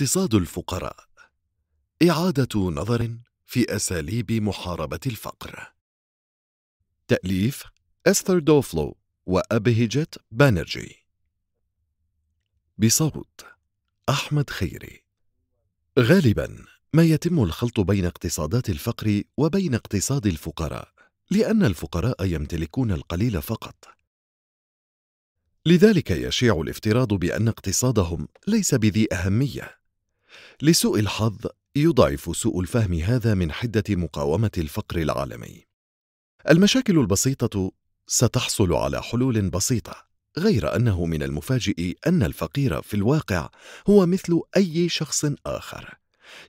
اقتصاد الفقراء إعادة نظر في أساليب محاربة الفقر تأليف أستر دوفلو وأبهجت بانرجي بصوت أحمد خيري غالبا ما يتم الخلط بين اقتصادات الفقر وبين اقتصاد الفقراء لأن الفقراء يمتلكون القليل فقط لذلك يشيع الافتراض بأن اقتصادهم ليس بذي أهمية لسوء الحظ يضعف سوء الفهم هذا من حدة مقاومة الفقر العالمي. المشاكل البسيطة ستحصل على حلول بسيطة، غير أنه من المفاجئ أن الفقير في الواقع هو مثل أي شخص آخر،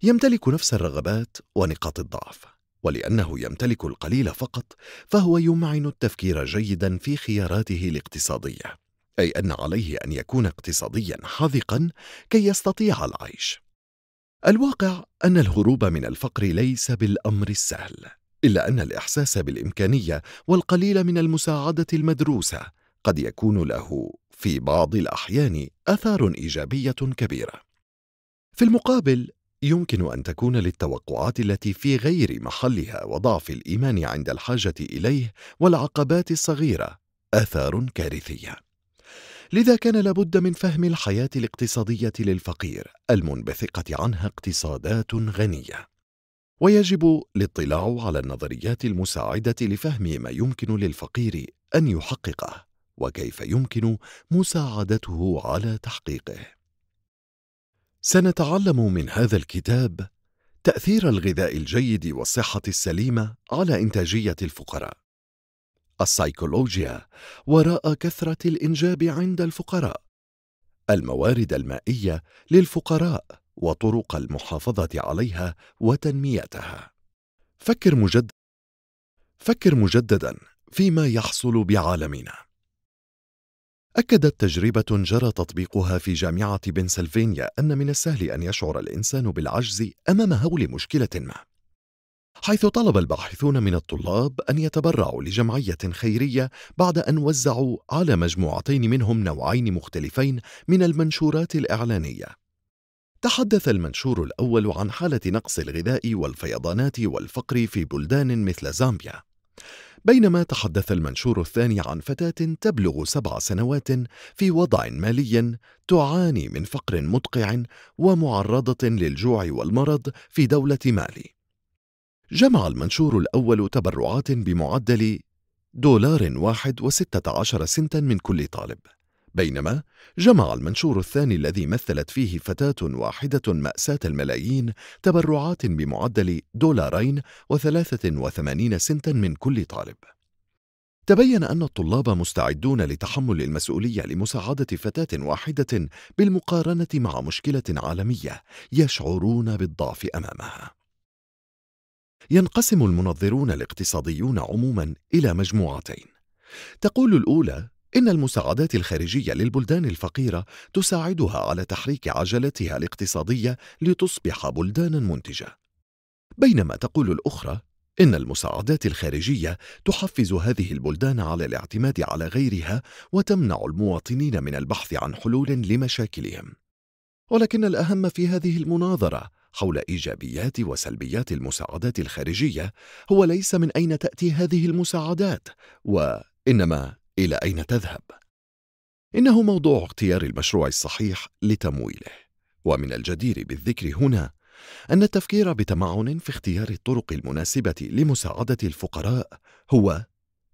يمتلك نفس الرغبات ونقاط الضعف، ولأنه يمتلك القليل فقط، فهو يمعن التفكير جيدا في خياراته الاقتصادية، أي أن عليه أن يكون اقتصاديا حاذقا كي يستطيع العيش. الواقع أن الهروب من الفقر ليس بالأمر السهل إلا أن الإحساس بالإمكانية والقليل من المساعدة المدروسة قد يكون له في بعض الأحيان أثار إيجابية كبيرة في المقابل يمكن أن تكون للتوقعات التي في غير محلها وضعف الإيمان عند الحاجة إليه والعقبات الصغيرة آثار كارثية لذا كان لابد من فهم الحياة الاقتصادية للفقير المنبثقة عنها اقتصادات غنية ويجب الاطلاع على النظريات المساعدة لفهم ما يمكن للفقير أن يحققه وكيف يمكن مساعدته على تحقيقه سنتعلم من هذا الكتاب تأثير الغذاء الجيد والصحة السليمة على إنتاجية الفقراء السيكولوجيا وراء كثرة الإنجاب عند الفقراء الموارد المائية للفقراء وطرق المحافظة عليها وتنميتها فكر مجددا فكر مجددا فيما يحصل بعالمنا أكدت تجربة جرى تطبيقها في جامعة بنسلفانيا أن من السهل أن يشعر الإنسان بالعجز أمام هول مشكلة ما حيث طلب الباحثون من الطلاب أن يتبرعوا لجمعية خيرية بعد أن وزعوا على مجموعتين منهم نوعين مختلفين من المنشورات الإعلانية. تحدث المنشور الأول عن حالة نقص الغذاء والفيضانات والفقر في بلدان مثل زامبيا. بينما تحدث المنشور الثاني عن فتاة تبلغ سبع سنوات في وضع مالي تعاني من فقر مدقع ومعرضة للجوع والمرض في دولة مالي. جمع المنشور الأول تبرعات بمعدل دولار واحد وستة عشر سنتا من كل طالب بينما جمع المنشور الثاني الذي مثلت فيه فتاة واحدة مأساة الملايين تبرعات بمعدل دولارين وثلاثة وثمانين سنتا من كل طالب تبين أن الطلاب مستعدون لتحمل المسؤولية لمساعدة فتاة واحدة بالمقارنة مع مشكلة عالمية يشعرون بالضعف أمامها ينقسم المنظرون الاقتصاديون عموما إلى مجموعتين تقول الأولى إن المساعدات الخارجية للبلدان الفقيرة تساعدها على تحريك عجلتها الاقتصادية لتصبح بلدانا منتجة بينما تقول الأخرى إن المساعدات الخارجية تحفز هذه البلدان على الاعتماد على غيرها وتمنع المواطنين من البحث عن حلول لمشاكلهم ولكن الأهم في هذه المناظرة حول إيجابيات وسلبيات المساعدات الخارجية هو ليس من أين تأتي هذه المساعدات وإنما إلى أين تذهب إنه موضوع اختيار المشروع الصحيح لتمويله ومن الجدير بالذكر هنا أن التفكير بتمعن في اختيار الطرق المناسبة لمساعدة الفقراء هو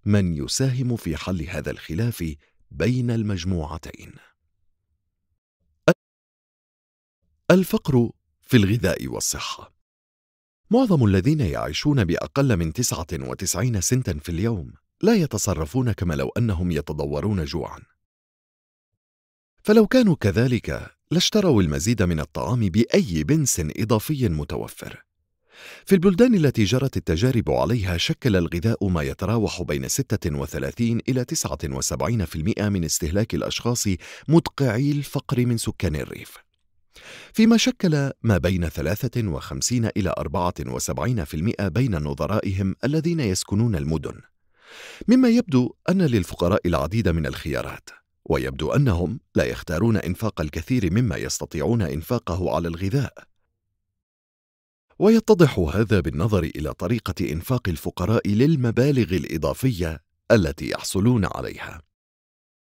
من يساهم في حل هذا الخلاف بين المجموعتين الفقر في الغذاء والصحة معظم الذين يعيشون بأقل من 99 سنتا في اليوم لا يتصرفون كما لو أنهم يتضورون جوعا فلو كانوا كذلك لاشتروا المزيد من الطعام بأي بنس إضافي متوفر في البلدان التي جرت التجارب عليها شكل الغذاء ما يتراوح بين 36 إلى 79% من استهلاك الأشخاص مدقعي الفقر من سكان الريف فيما شكل ما بين 53 إلى 74% بين نظرائهم الذين يسكنون المدن مما يبدو أن للفقراء العديد من الخيارات ويبدو أنهم لا يختارون إنفاق الكثير مما يستطيعون إنفاقه على الغذاء ويتضح هذا بالنظر إلى طريقة إنفاق الفقراء للمبالغ الإضافية التي يحصلون عليها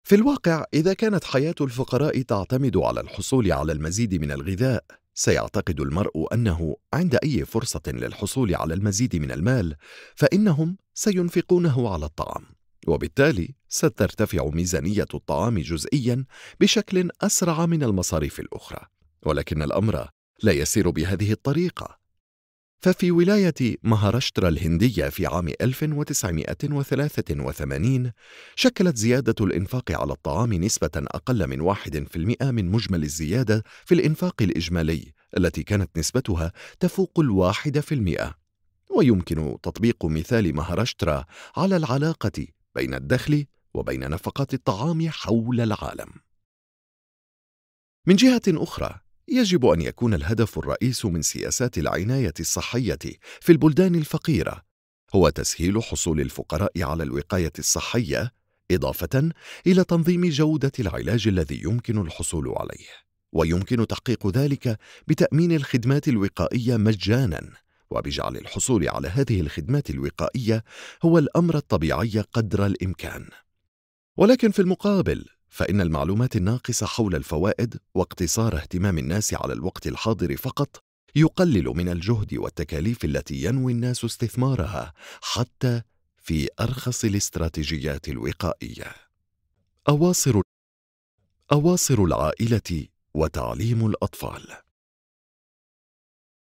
في الواقع إذا كانت حياة الفقراء تعتمد على الحصول على المزيد من الغذاء سيعتقد المرء أنه عند أي فرصة للحصول على المزيد من المال فإنهم سينفقونه على الطعام وبالتالي سترتفع ميزانية الطعام جزئيا بشكل أسرع من المصاريف الأخرى ولكن الأمر لا يسير بهذه الطريقة ففي ولاية مهاراشترا الهندية في عام 1983 شكلت زيادة الإنفاق على الطعام نسبة أقل من 1% من مجمل الزيادة في الإنفاق الإجمالي التي كانت نسبتها تفوق الواحد في المئة ويمكن تطبيق مثال مهاراشترا على العلاقة بين الدخل وبين نفقات الطعام حول العالم من جهة أخرى يجب أن يكون الهدف الرئيس من سياسات العناية الصحية في البلدان الفقيرة هو تسهيل حصول الفقراء على الوقاية الصحية إضافة إلى تنظيم جودة العلاج الذي يمكن الحصول عليه ويمكن تحقيق ذلك بتأمين الخدمات الوقائية مجاناً وبجعل الحصول على هذه الخدمات الوقائية هو الأمر الطبيعي قدر الإمكان ولكن في المقابل فإن المعلومات الناقصة حول الفوائد واقتصار اهتمام الناس على الوقت الحاضر فقط يقلل من الجهد والتكاليف التي ينوي الناس استثمارها حتى في أرخص الاستراتيجيات الوقائية. أواصر أواصر العائلة وتعليم الأطفال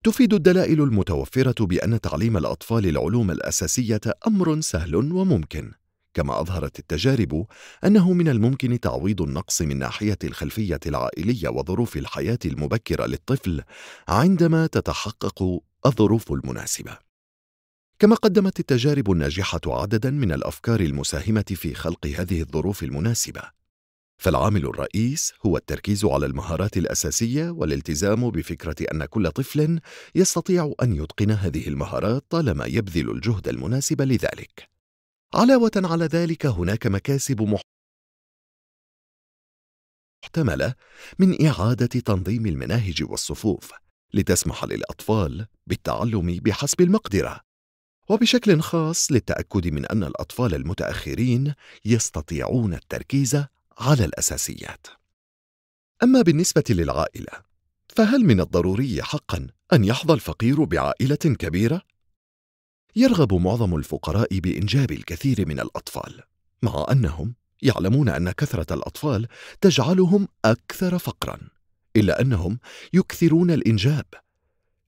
تفيد الدلائل المتوفرة بأن تعليم الأطفال العلوم الأساسية أمر سهل وممكن، كما أظهرت التجارب أنه من الممكن تعويض النقص من ناحية الخلفية العائلية وظروف الحياة المبكرة للطفل عندما تتحقق الظروف المناسبة. كما قدمت التجارب الناجحة عددًا من الأفكار المساهمة في خلق هذه الظروف المناسبة. فالعامل الرئيس هو التركيز على المهارات الأساسية والالتزام بفكرة أن كل طفل يستطيع أن يتقن هذه المهارات طالما يبذل الجهد المناسب لذلك. علاوة على ذلك هناك مكاسب محتملة من إعادة تنظيم المناهج والصفوف لتسمح للأطفال بالتعلم بحسب المقدرة وبشكل خاص للتأكد من أن الأطفال المتأخرين يستطيعون التركيز على الأساسيات أما بالنسبة للعائلة فهل من الضروري حقا أن يحظى الفقير بعائلة كبيرة يرغب معظم الفقراء بإنجاب الكثير من الأطفال مع أنهم يعلمون أن كثرة الأطفال تجعلهم أكثر فقرا إلا أنهم يكثرون الإنجاب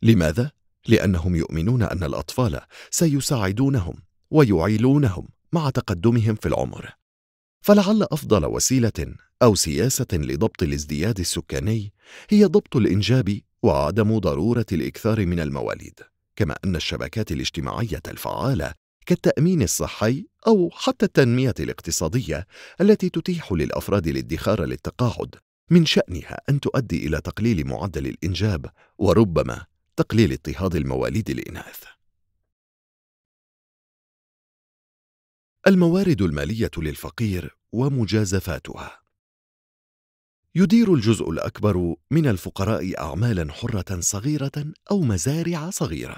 لماذا؟ لأنهم يؤمنون أن الأطفال سيساعدونهم ويعيلونهم مع تقدمهم في العمر فلعل أفضل وسيلة أو سياسة لضبط الازدياد السكاني هي ضبط الإنجاب وعدم ضرورة الإكثار من المواليد كما أن الشبكات الاجتماعية الفعالة كالتأمين الصحي أو حتى التنمية الاقتصادية التي تتيح للأفراد الادخار للتقاعد من شأنها أن تؤدي إلى تقليل معدل الإنجاب وربما تقليل اضطهاد المواليد الإناث. الموارد المالية للفقير ومجازفاتها يدير الجزء الأكبر من الفقراء أعمالا حرة صغيرة أو مزارع صغيرة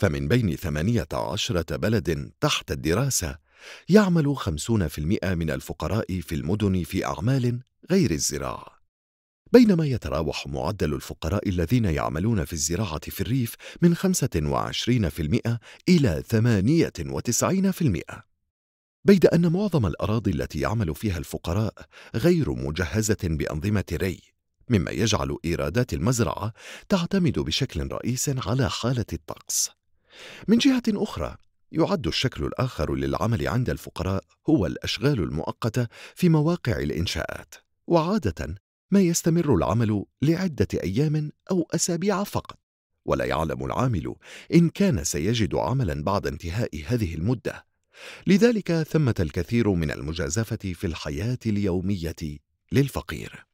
فمن بين 18 بلد تحت الدراسة يعمل 50% من الفقراء في المدن في أعمال غير الزراعة بينما يتراوح معدل الفقراء الذين يعملون في الزراعة في الريف من 25% إلى 98%. بيد أن معظم الأراضي التي يعمل فيها الفقراء غير مجهزة بأنظمة ري، مما يجعل إيرادات المزرعة تعتمد بشكل رئيس على حالة الطقس. من جهة أخرى يعد الشكل الآخر للعمل عند الفقراء هو الأشغال المؤقتة في مواقع الإنشاءات وعادة ما يستمر العمل لعدة أيام أو أسابيع فقط ولا يعلم العامل إن كان سيجد عملا بعد انتهاء هذه المدة لذلك ثمة الكثير من المجازفة في الحياة اليومية للفقير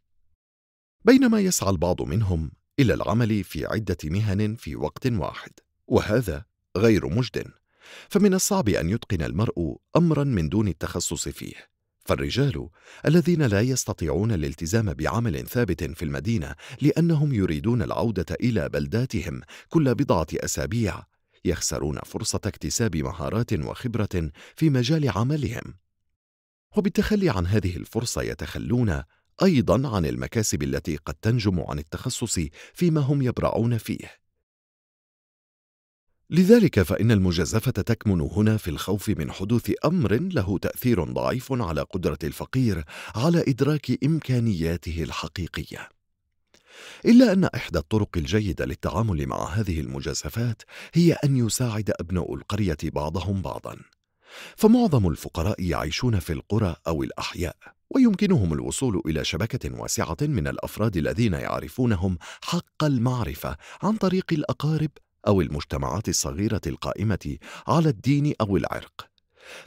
بينما يسعى البعض منهم إلى العمل في عدة مهن في وقت واحد وهذا غير مجد فمن الصعب ان يتقن المرء امرا من دون التخصص فيه فالرجال الذين لا يستطيعون الالتزام بعمل ثابت في المدينه لانهم يريدون العوده الى بلداتهم كل بضعه اسابيع يخسرون فرصه اكتساب مهارات وخبره في مجال عملهم وبالتخلي عن هذه الفرصه يتخلون ايضا عن المكاسب التي قد تنجم عن التخصص فيما هم يبرعون فيه لذلك فإن المجازفة تكمن هنا في الخوف من حدوث أمر له تأثير ضعيف على قدرة الفقير على إدراك إمكانياته الحقيقية. إلا أن إحدى الطرق الجيدة للتعامل مع هذه المجازفات هي أن يساعد أبناء القرية بعضهم بعضًا. فمعظم الفقراء يعيشون في القرى أو الأحياء، ويمكنهم الوصول إلى شبكة واسعة من الأفراد الذين يعرفونهم حق المعرفة عن طريق الأقارب أو المجتمعات الصغيرة القائمة على الدين أو العرق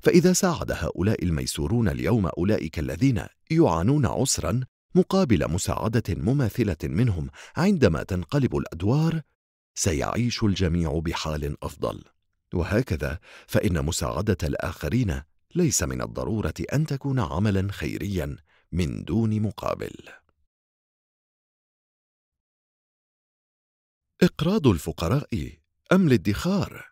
فإذا ساعد هؤلاء الميسورون اليوم أولئك الذين يعانون عسرا مقابل مساعدة مماثلة منهم عندما تنقلب الأدوار سيعيش الجميع بحال أفضل وهكذا فإن مساعدة الآخرين ليس من الضرورة أن تكون عملا خيريا من دون مقابل إقراض الفقراء أم الادخار؟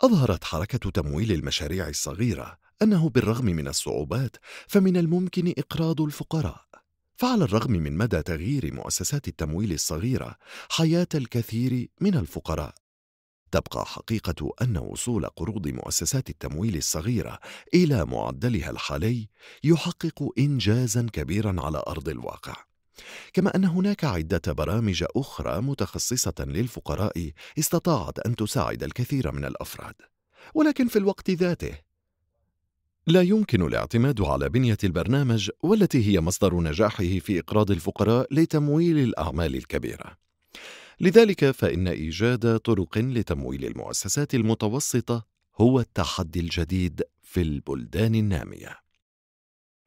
أظهرت حركة تمويل المشاريع الصغيرة أنه بالرغم من الصعوبات فمن الممكن إقراض الفقراء فعلى الرغم من مدى تغيير مؤسسات التمويل الصغيرة حياة الكثير من الفقراء تبقى حقيقة أن وصول قروض مؤسسات التمويل الصغيرة إلى معدلها الحالي يحقق إنجازا كبيرا على أرض الواقع كما أن هناك عدة برامج أخرى متخصصة للفقراء استطاعت أن تساعد الكثير من الأفراد، ولكن في الوقت ذاته لا يمكن الاعتماد على بنية البرنامج والتي هي مصدر نجاحه في إقراض الفقراء لتمويل الأعمال الكبيرة. لذلك فإن إيجاد طرق لتمويل المؤسسات المتوسطة هو التحدي الجديد في البلدان النامية.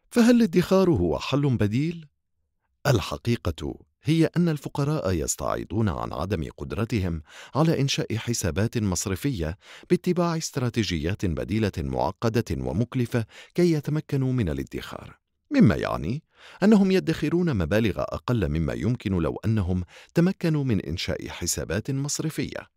فهل الادخار هو حل بديل؟ الحقيقة هي أن الفقراء يستعيضون عن عدم قدرتهم على إنشاء حسابات مصرفية باتباع استراتيجيات بديلة معقدة ومكلفة كي يتمكنوا من الادخار، مما يعني أنهم يدخرون مبالغ أقل مما يمكن لو أنهم تمكنوا من إنشاء حسابات مصرفية.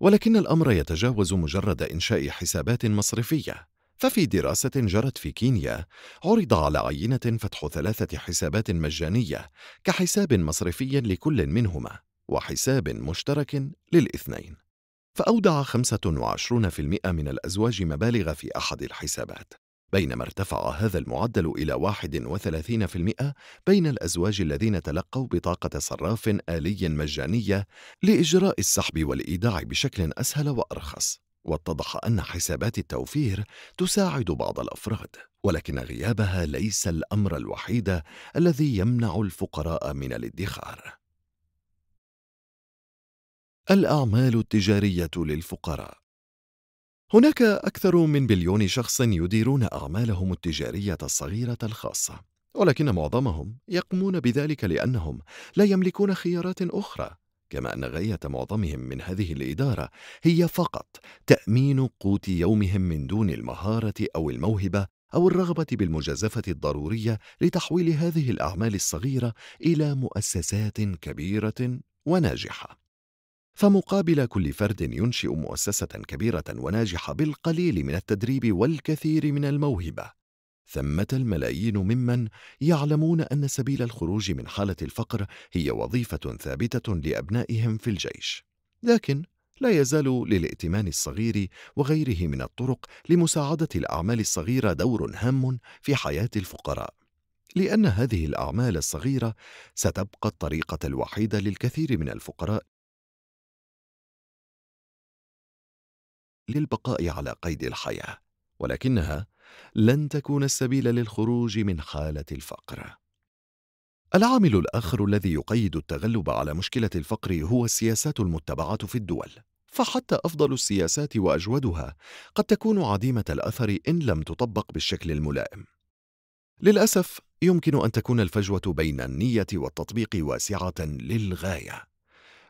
ولكن الأمر يتجاوز مجرد إنشاء حسابات مصرفية، ففي دراسة جرت في كينيا عرض على عينة فتح ثلاثة حسابات مجانية كحساب مصرفي لكل منهما وحساب مشترك للاثنين فأودع 25% من الأزواج مبالغ في أحد الحسابات بينما ارتفع هذا المعدل إلى 31% بين الأزواج الذين تلقوا بطاقة صراف آلي مجانية لإجراء السحب والإيداع بشكل أسهل وأرخص واتضح أن حسابات التوفير تساعد بعض الأفراد ولكن غيابها ليس الأمر الوحيد الذي يمنع الفقراء من الادخار الأعمال التجارية للفقراء هناك أكثر من بليون شخص يديرون أعمالهم التجارية الصغيرة الخاصة ولكن معظمهم يقومون بذلك لأنهم لا يملكون خيارات أخرى كما أن غاية معظمهم من هذه الإدارة هي فقط تأمين قوت يومهم من دون المهارة أو الموهبة أو الرغبة بالمجازفة الضرورية لتحويل هذه الأعمال الصغيرة إلى مؤسسات كبيرة وناجحة. فمقابل كل فرد ينشئ مؤسسة كبيرة وناجحة بالقليل من التدريب والكثير من الموهبة، ثمة الملايين ممن يعلمون أن سبيل الخروج من حالة الفقر هي وظيفة ثابتة لأبنائهم في الجيش، لكن لا يزال للائتمان الصغير وغيره من الطرق لمساعدة الأعمال الصغيرة دور هام في حياة الفقراء، لأن هذه الأعمال الصغيرة ستبقى الطريقة الوحيدة للكثير من الفقراء للبقاء على قيد الحياة، ولكنها لن تكون السبيل للخروج من حالة الفقر. العامل الآخر الذي يقيد التغلب على مشكلة الفقر هو السياسات المتبعة في الدول، فحتى أفضل السياسات وأجودها قد تكون عديمة الأثر إن لم تطبق بالشكل الملائم. للأسف، يمكن أن تكون الفجوة بين النية والتطبيق واسعة للغاية،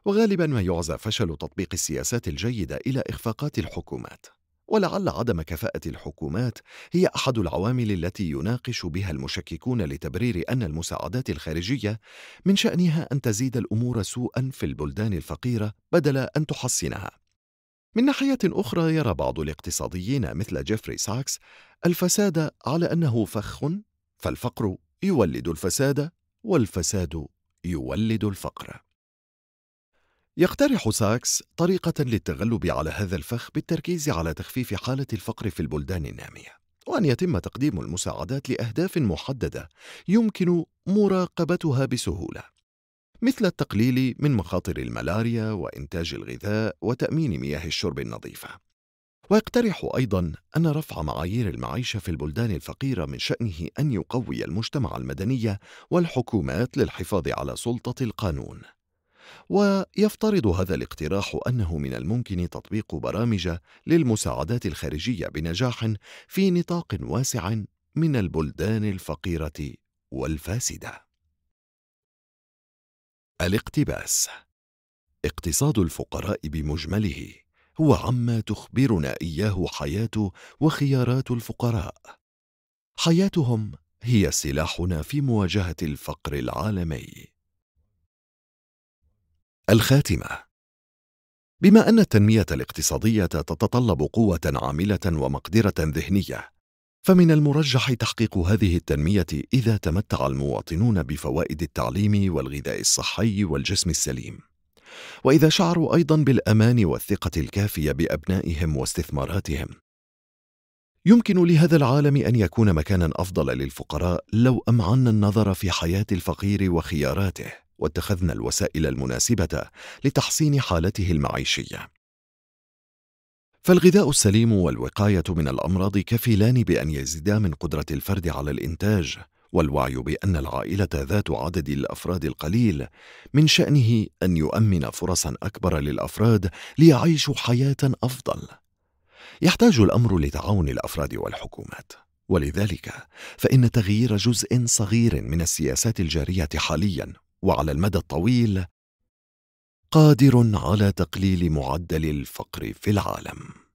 وغالبا ما يعزى فشل تطبيق السياسات الجيدة إلى إخفاقات الحكومات. ولعل عدم كفاءة الحكومات هي أحد العوامل التي يناقش بها المشككون لتبرير أن المساعدات الخارجية من شأنها أن تزيد الأمور سوءًا في البلدان الفقيرة بدل أن تحسنها. من ناحية أخرى يرى بعض الاقتصاديين مثل جيفري ساكس الفساد على أنه فخ فالفقر يولد الفساد والفساد يولد الفقر. يقترح ساكس طريقة للتغلب على هذا الفخ بالتركيز على تخفيف حالة الفقر في البلدان النامية، وأن يتم تقديم المساعدات لأهداف محددة يمكن مراقبتها بسهولة، مثل التقليل من مخاطر الملاريا وإنتاج الغذاء وتأمين مياه الشرب النظيفة. ويقترح أيضا أن رفع معايير المعيشة في البلدان الفقيرة من شأنه أن يقوي المجتمع المدني والحكومات للحفاظ على سلطة القانون. ويفترض هذا الاقتراح أنه من الممكن تطبيق برامج للمساعدات الخارجية بنجاح في نطاق واسع من البلدان الفقيرة والفاسدة. الاقتباس اقتصاد الفقراء بمجمله هو عما تخبرنا إياه حياة وخيارات الفقراء. حياتهم هي سلاحنا في مواجهة الفقر العالمي. الخاتمة بما أن التنمية الاقتصادية تتطلب قوة عاملة ومقدرة ذهنية، فمن المرجح تحقيق هذه التنمية إذا تمتع المواطنون بفوائد التعليم والغذاء الصحي والجسم السليم، وإذا شعروا أيضًا بالأمان والثقة الكافية بأبنائهم واستثماراتهم. يمكن لهذا العالم أن يكون مكانًا أفضل للفقراء لو أمعنا النظر في حياة الفقير وخياراته. واتخذنا الوسائل المناسبة لتحسين حالته المعيشية. فالغذاء السليم والوقاية من الأمراض كفيلان بأن يزيدا من قدرة الفرد على الإنتاج، والوعي بأن العائلة ذات عدد الأفراد القليل من شأنه أن يؤمن فرصا أكبر للأفراد ليعيشوا حياة أفضل. يحتاج الأمر لتعاون الأفراد والحكومات. ولذلك فإن تغيير جزء صغير من السياسات الجارية حاليا وعلى المدى الطويل قادر على تقليل معدل الفقر في العالم